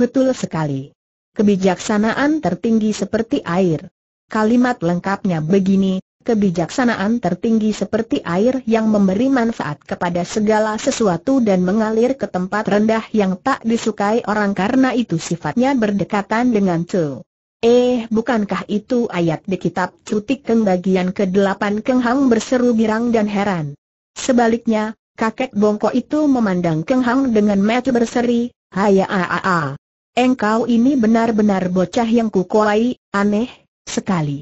Betul sekali. Kebijaksanaan tertinggi seperti air. Kalimat lengkapnya begini, kebijaksanaan tertinggi seperti air yang memberi manfaat kepada segala sesuatu dan mengalir ke tempat rendah yang tak disukai orang karena itu sifatnya berdekatan dengan tu. Eh, bukankah itu ayat di kitab Cutik Keng bagian ke-8 Keng Hang berseru girang dan heran. Sebaliknya, kakek bongko itu memandang Keng Hang dengan mata berseri, haya a a a. Engkau ini benar-benar bocah yang kukuai, aneh, sekali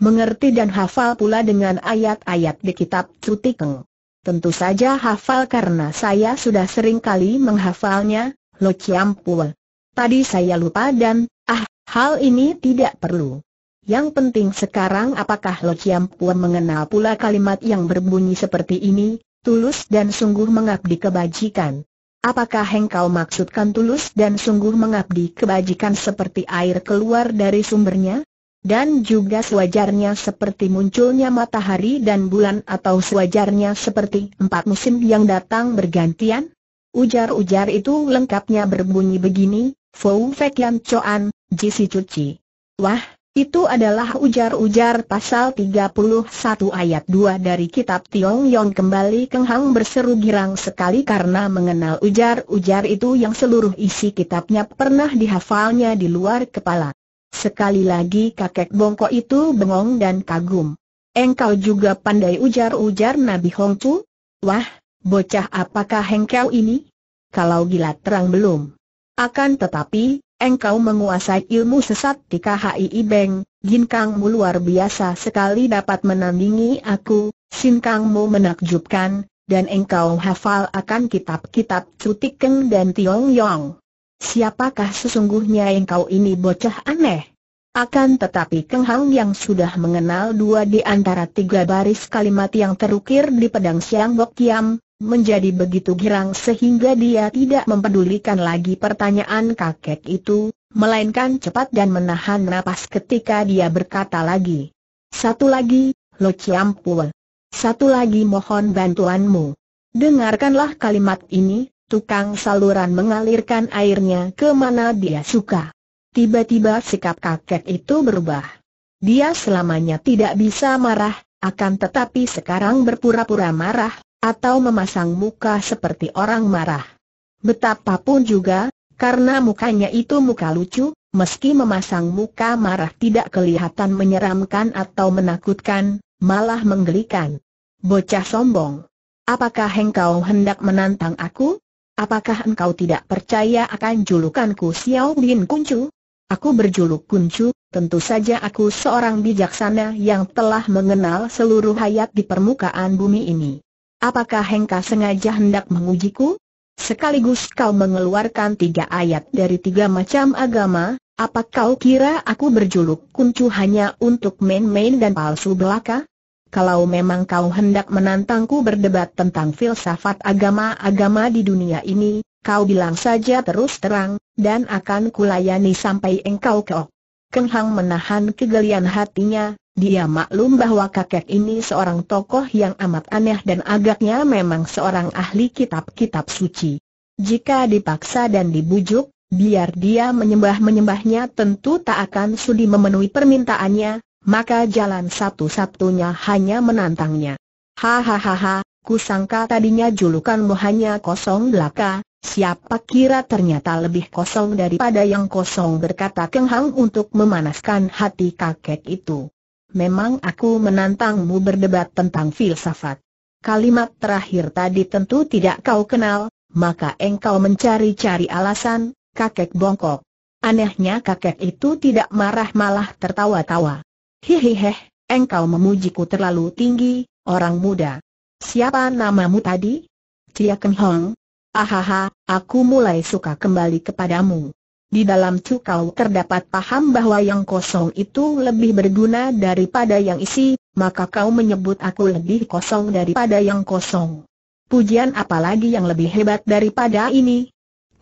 mengerti dan hafal pula dengan ayat-ayat di kitab Cutikeng. Tentu saja hafal karena saya sudah sering kali menghafalnya, Lo Pua. Tadi saya lupa dan, ah, hal ini tidak perlu. Yang penting sekarang apakah Lo Pua mengenal pula kalimat yang berbunyi seperti ini, tulus dan sungguh mengabdi kebajikan. Apakah engkau maksudkan tulus dan sungguh mengabdi kebajikan seperti air keluar dari sumbernya? dan juga sewajarnya seperti munculnya matahari dan bulan atau sewajarnya seperti empat musim yang datang bergantian? Ujar-ujar itu lengkapnya berbunyi begini, Fou Fekian Choan, Jisi Cuci. Wah, itu adalah ujar-ujar pasal 31 ayat 2 dari kitab Tiong Yong kembali Keng Hang berseru girang sekali karena mengenal ujar-ujar itu yang seluruh isi kitabnya pernah dihafalnya di luar kepala. Sekali lagi kakek bongkok itu bengong dan kagum. Engkau juga pandai ujar-ujar Nabi Hongcu? Wah, bocah apakah engkau ini? Kalau gila terang belum. Akan tetapi, engkau menguasai ilmu sesat di KHI Beng, ginkangmu luar biasa sekali dapat menandingi aku, sinkangmu menakjubkan, dan engkau hafal akan kitab-kitab Cutikeng dan Tiong Yong siapakah sesungguhnya engkau ini bocah aneh? Akan tetapi Keng Hang yang sudah mengenal dua di antara tiga baris kalimat yang terukir di pedang Siang Bok Kiam, menjadi begitu girang sehingga dia tidak mempedulikan lagi pertanyaan kakek itu, melainkan cepat dan menahan napas ketika dia berkata lagi. Satu lagi, Lo Chiam Pue. Satu lagi mohon bantuanmu. Dengarkanlah kalimat ini, Tukang saluran mengalirkan airnya kemana dia suka. Tiba-tiba sikap kakek itu berubah. Dia selamanya tidak bisa marah, akan tetapi sekarang berpura-pura marah, atau memasang muka seperti orang marah. Betapapun juga, karena mukanya itu muka lucu, meski memasang muka marah tidak kelihatan menyeramkan atau menakutkan, malah menggelikan. Bocah sombong. Apakah engkau hendak menantang aku? Apakah engkau tidak percaya akan julukanku Xiao Bin Kuncu? Aku berjuluk Kuncu, tentu saja aku seorang bijaksana yang telah mengenal seluruh hayat di permukaan bumi ini. Apakah Hengka sengaja hendak mengujiku? Sekaligus kau mengeluarkan tiga ayat dari tiga macam agama, apa kau kira aku berjuluk Kuncu hanya untuk main-main dan palsu belaka? kalau memang kau hendak menantangku berdebat tentang filsafat agama-agama di dunia ini, kau bilang saja terus terang, dan akan kulayani sampai engkau keok. Keng menahan kegelian hatinya, dia maklum bahwa kakek ini seorang tokoh yang amat aneh dan agaknya memang seorang ahli kitab-kitab suci. Jika dipaksa dan dibujuk, biar dia menyembah-menyembahnya tentu tak akan sudi memenuhi permintaannya, maka jalan satu-satunya hanya menantangnya. Hahaha, kusangka tadinya julukanmu hanya kosong belaka, siapa kira ternyata lebih kosong daripada yang kosong berkata Keng Hang untuk memanaskan hati kakek itu. Memang aku menantangmu berdebat tentang filsafat. Kalimat terakhir tadi tentu tidak kau kenal, maka engkau mencari-cari alasan, kakek bongkok. Anehnya kakek itu tidak marah malah tertawa-tawa. Hehehe, engkau memujiku terlalu tinggi, orang muda. Siapa namamu tadi? Cia Keng Hong. Ahaha, aku mulai suka kembali kepadamu. Di dalam cukau terdapat paham bahwa yang kosong itu lebih berguna daripada yang isi, maka kau menyebut aku lebih kosong daripada yang kosong. Pujian apalagi yang lebih hebat daripada ini?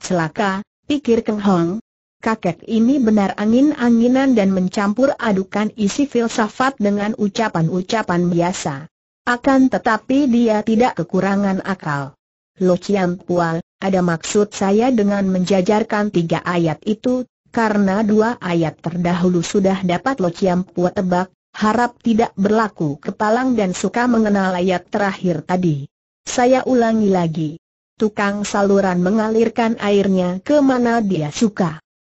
Celaka, pikir Keng Hong, kakek ini benar angin-anginan dan mencampur adukan isi filsafat dengan ucapan-ucapan biasa. Akan tetapi dia tidak kekurangan akal. Lo Chiang Pual, ada maksud saya dengan menjajarkan tiga ayat itu, karena dua ayat terdahulu sudah dapat Lo Chiang Pual tebak, harap tidak berlaku kepalang dan suka mengenal ayat terakhir tadi. Saya ulangi lagi. Tukang saluran mengalirkan airnya ke mana dia suka.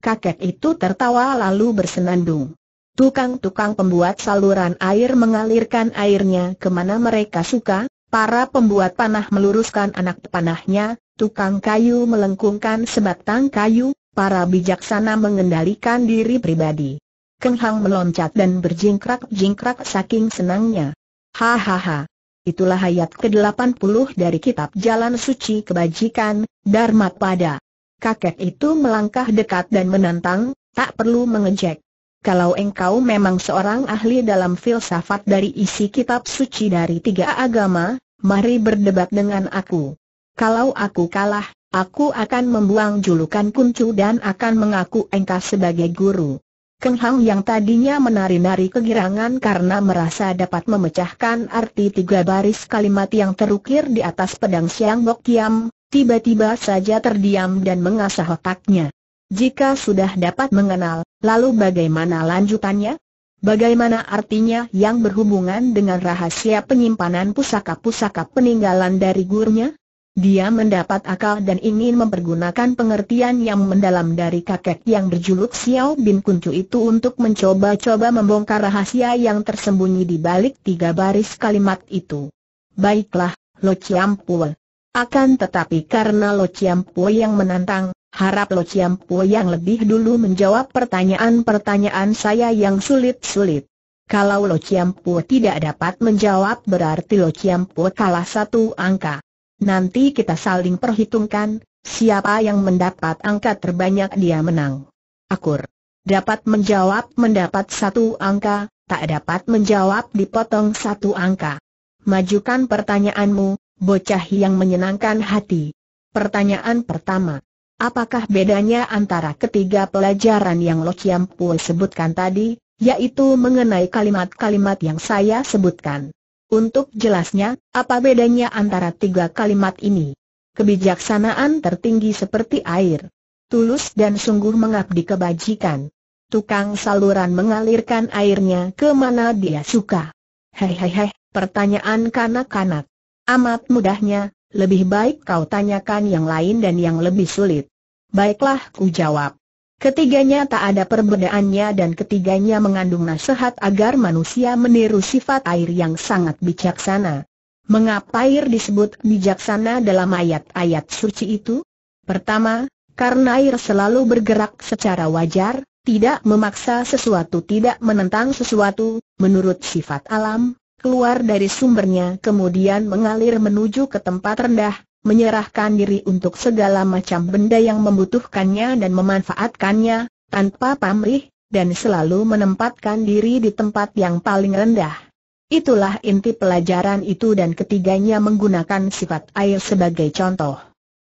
Kakek itu tertawa lalu bersenandung. Tukang-tukang pembuat saluran air mengalirkan airnya kemana mereka suka, para pembuat panah meluruskan anak panahnya, tukang kayu melengkungkan sebatang kayu, para bijaksana mengendalikan diri pribadi. Kenghang Hang meloncat dan berjingkrak-jingkrak saking senangnya. Hahaha. Itulah ayat ke-80 dari kitab Jalan Suci Kebajikan, Dharma Pada kakek itu melangkah dekat dan menantang, tak perlu mengejek. Kalau engkau memang seorang ahli dalam filsafat dari isi kitab suci dari tiga agama, mari berdebat dengan aku. Kalau aku kalah, aku akan membuang julukan kuncu dan akan mengaku engkau sebagai guru. Keng Hang yang tadinya menari-nari kegirangan karena merasa dapat memecahkan arti tiga baris kalimat yang terukir di atas pedang Siang Bok Kiam, tiba-tiba saja terdiam dan mengasah otaknya. Jika sudah dapat mengenal, lalu bagaimana lanjutannya? Bagaimana artinya yang berhubungan dengan rahasia penyimpanan pusaka-pusaka peninggalan dari gurunya? Dia mendapat akal dan ingin mempergunakan pengertian yang mendalam dari kakek yang berjuluk Xiao Bin Kuncu itu untuk mencoba-coba membongkar rahasia yang tersembunyi di balik tiga baris kalimat itu. Baiklah, Lo Chiam Pue. Akan tetapi karena Lo Chiam Pue yang menantang, harap Lo Chiam Pue yang lebih dulu menjawab pertanyaan-pertanyaan saya yang sulit-sulit. Kalau Lo Chiam Pue tidak dapat menjawab berarti Lo Chiam Pue kalah satu angka. Nanti kita saling perhitungkan, siapa yang mendapat angka terbanyak dia menang. Akur. Dapat menjawab mendapat satu angka, tak dapat menjawab dipotong satu angka. Majukan pertanyaanmu, bocah yang menyenangkan hati. Pertanyaan pertama. Apakah bedanya antara ketiga pelajaran yang Lo Chiam sebutkan tadi, yaitu mengenai kalimat-kalimat yang saya sebutkan? Untuk jelasnya, apa bedanya antara tiga kalimat ini? Kebijaksanaan tertinggi seperti air. Tulus dan sungguh mengabdi kebajikan. Tukang saluran mengalirkan airnya ke mana dia suka. Hehehe, pertanyaan kanak-kanak. Amat mudahnya, lebih baik kau tanyakan yang lain dan yang lebih sulit. Baiklah ku jawab. Ketiganya tak ada perbedaannya dan ketiganya mengandung nasihat agar manusia meniru sifat air yang sangat bijaksana. Mengapa air disebut bijaksana dalam ayat-ayat suci itu? Pertama, karena air selalu bergerak secara wajar, tidak memaksa sesuatu tidak menentang sesuatu, menurut sifat alam, keluar dari sumbernya kemudian mengalir menuju ke tempat rendah, menyerahkan diri untuk segala macam benda yang membutuhkannya dan memanfaatkannya, tanpa pamrih, dan selalu menempatkan diri di tempat yang paling rendah. Itulah inti pelajaran itu dan ketiganya menggunakan sifat air sebagai contoh.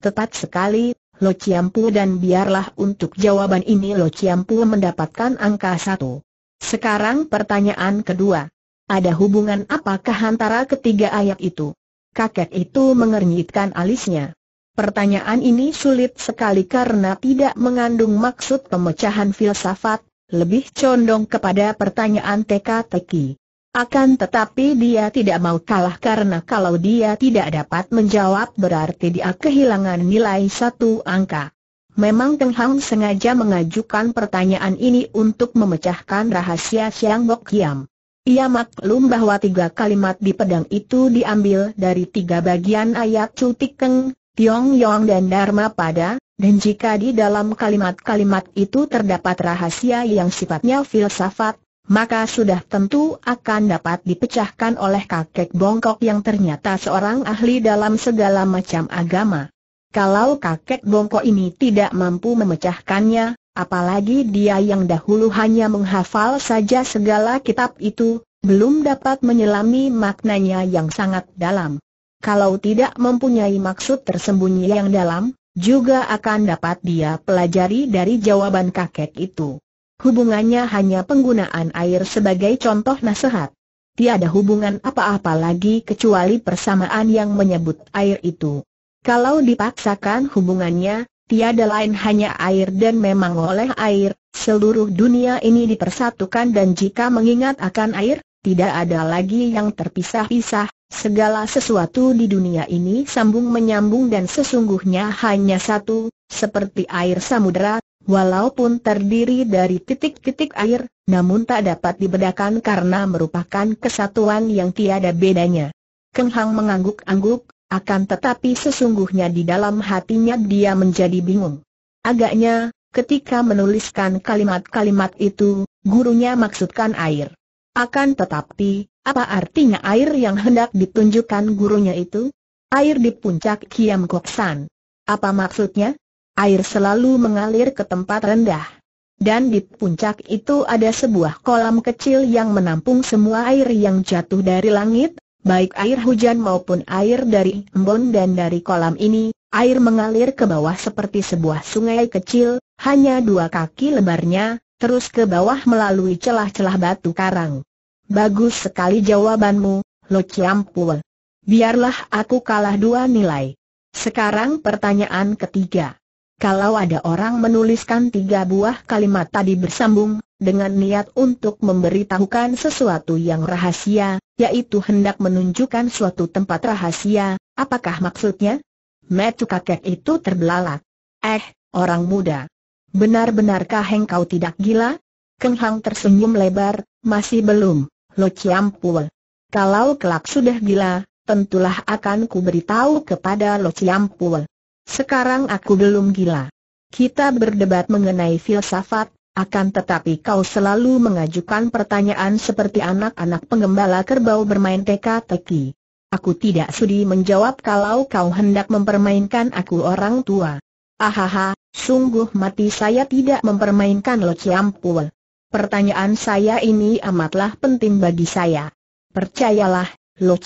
Tepat sekali, Lo Ciampu dan biarlah untuk jawaban ini Lo Ciampu mendapatkan angka satu. Sekarang pertanyaan kedua. Ada hubungan apakah antara ketiga ayat itu? kakek itu mengernyitkan alisnya. Pertanyaan ini sulit sekali karena tidak mengandung maksud pemecahan filsafat, lebih condong kepada pertanyaan teka-teki. Akan tetapi dia tidak mau kalah karena kalau dia tidak dapat menjawab berarti dia kehilangan nilai satu angka. Memang Teng Hang sengaja mengajukan pertanyaan ini untuk memecahkan rahasia Siang Bok Kiam. Ia maklum bahwa tiga kalimat di pedang itu diambil dari tiga bagian ayat Cutikeng, Tiong Yong dan Dharma Pada, dan jika di dalam kalimat-kalimat itu terdapat rahasia yang sifatnya filsafat, maka sudah tentu akan dapat dipecahkan oleh kakek bongkok yang ternyata seorang ahli dalam segala macam agama. Kalau kakek bongkok ini tidak mampu memecahkannya, Apalagi dia yang dahulu hanya menghafal saja segala kitab itu, belum dapat menyelami maknanya yang sangat dalam. Kalau tidak mempunyai maksud tersembunyi yang dalam, juga akan dapat dia pelajari dari jawaban kakek itu. Hubungannya hanya penggunaan air sebagai contoh nasihat. Tiada hubungan apa-apa lagi kecuali persamaan yang menyebut air itu. Kalau dipaksakan hubungannya, tiada lain hanya air dan memang oleh air, seluruh dunia ini dipersatukan dan jika mengingat akan air, tidak ada lagi yang terpisah-pisah, segala sesuatu di dunia ini sambung menyambung dan sesungguhnya hanya satu, seperti air samudera, walaupun terdiri dari titik-titik air, namun tak dapat dibedakan karena merupakan kesatuan yang tiada bedanya. Keng Hang mengangguk-angguk, akan tetapi sesungguhnya di dalam hatinya dia menjadi bingung. Agaknya, ketika menuliskan kalimat-kalimat itu, gurunya maksudkan air. Akan tetapi, apa artinya air yang hendak ditunjukkan gurunya itu? Air di puncak Kiam Goksan. Apa maksudnya? Air selalu mengalir ke tempat rendah. Dan di puncak itu ada sebuah kolam kecil yang menampung semua air yang jatuh dari langit, baik air hujan maupun air dari embun dan dari kolam ini, air mengalir ke bawah seperti sebuah sungai kecil, hanya dua kaki lebarnya, terus ke bawah melalui celah-celah batu karang. Bagus sekali jawabanmu, Lo Ciampul. Biarlah aku kalah dua nilai. Sekarang pertanyaan ketiga. Kalau ada orang menuliskan tiga buah kalimat tadi bersambung, dengan niat untuk memberitahukan sesuatu yang rahasia, yaitu hendak menunjukkan suatu tempat rahasia, apakah maksudnya? Metu kakek itu terbelalak. Eh, orang muda. Benar-benarkah engkau tidak gila? Keng Hang tersenyum lebar, masih belum, Lo Ciampul. Kalau kelak sudah gila, tentulah akan ku beritahu kepada Lo Ciampul. Sekarang aku belum gila. Kita berdebat mengenai filsafat, akan tetapi kau selalu mengajukan pertanyaan seperti anak-anak pengembala kerbau bermain teka-teki. Aku tidak sudi menjawab kalau kau hendak mempermainkan aku orang tua. Ahaha, sungguh mati saya tidak mempermainkan Lo Ciampul. Pertanyaan saya ini amatlah penting bagi saya. Percayalah, Lo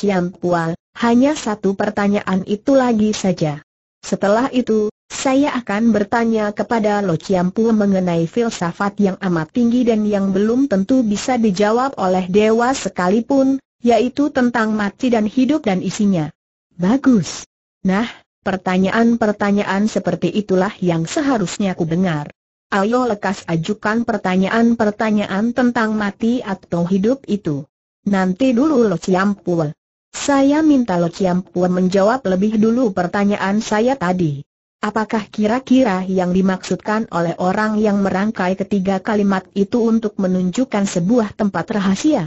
hanya satu pertanyaan itu lagi saja. Setelah itu, saya akan bertanya kepada Lo Chiampu mengenai filsafat yang amat tinggi dan yang belum tentu bisa dijawab oleh dewa sekalipun, yaitu tentang mati dan hidup dan isinya. Bagus. Nah, pertanyaan-pertanyaan seperti itulah yang seharusnya ku dengar. Ayo lekas ajukan pertanyaan-pertanyaan tentang mati atau hidup itu. Nanti dulu Lo Chiampu. Saya minta Lo Chiam Pua menjawab lebih dulu pertanyaan saya tadi. Apakah kira-kira yang dimaksudkan oleh orang yang merangkai ketiga kalimat itu untuk menunjukkan sebuah tempat rahasia?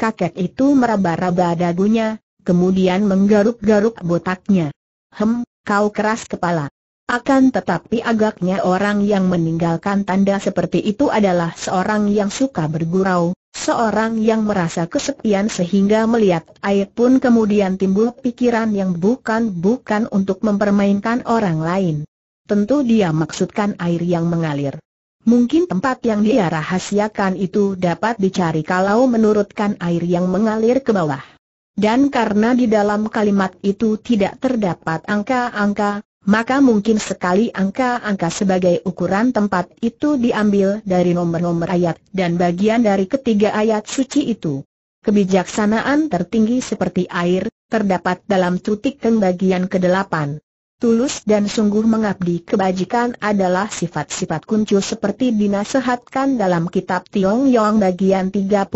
Kakek itu meraba-raba dagunya, kemudian menggaruk-garuk botaknya. Hem, kau keras kepala. Akan tetapi agaknya orang yang meninggalkan tanda seperti itu adalah seorang yang suka bergurau, Seorang yang merasa kesepian sehingga melihat air pun kemudian timbul pikiran yang bukan-bukan untuk mempermainkan orang lain. Tentu dia maksudkan air yang mengalir. Mungkin tempat yang dia rahasiakan itu dapat dicari kalau menurutkan air yang mengalir ke bawah. Dan karena di dalam kalimat itu tidak terdapat angka-angka, maka mungkin sekali angka-angka sebagai ukuran tempat itu diambil dari nomor-nomor ayat dan bagian dari ketiga ayat suci itu. Kebijaksanaan tertinggi seperti air, terdapat dalam tutik bagian kedelapan tulus dan sungguh mengabdi kebajikan adalah sifat-sifat kuncu seperti dinasehatkan dalam kitab Tiong Yong bagian 31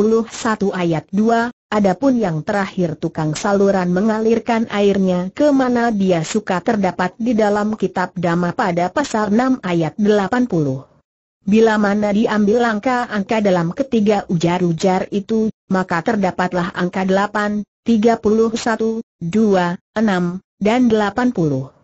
ayat 2, adapun yang terakhir tukang saluran mengalirkan airnya ke mana dia suka terdapat di dalam kitab Dhamma pada pasal 6 ayat 80. Bila mana diambil angka-angka dalam ketiga ujar-ujar itu, maka terdapatlah angka 8, 31, 2, 6, dan 80.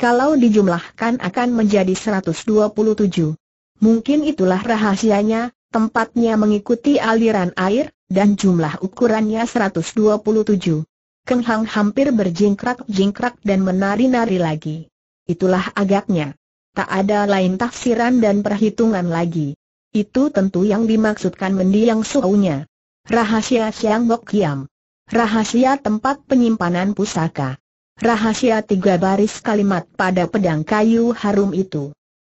Kalau dijumlahkan akan menjadi 127. Mungkin itulah rahasianya, tempatnya mengikuti aliran air, dan jumlah ukurannya 127. Keng Hang hampir berjingkrak-jingkrak dan menari-nari lagi. Itulah agaknya. Tak ada lain tafsiran dan perhitungan lagi. Itu tentu yang dimaksudkan mendiang suhunya. Rahasia Siang Bok Kiam. Rahasia tempat penyimpanan pusaka. Rahasia tiga baris kalimat pada pedang kayu harum itu.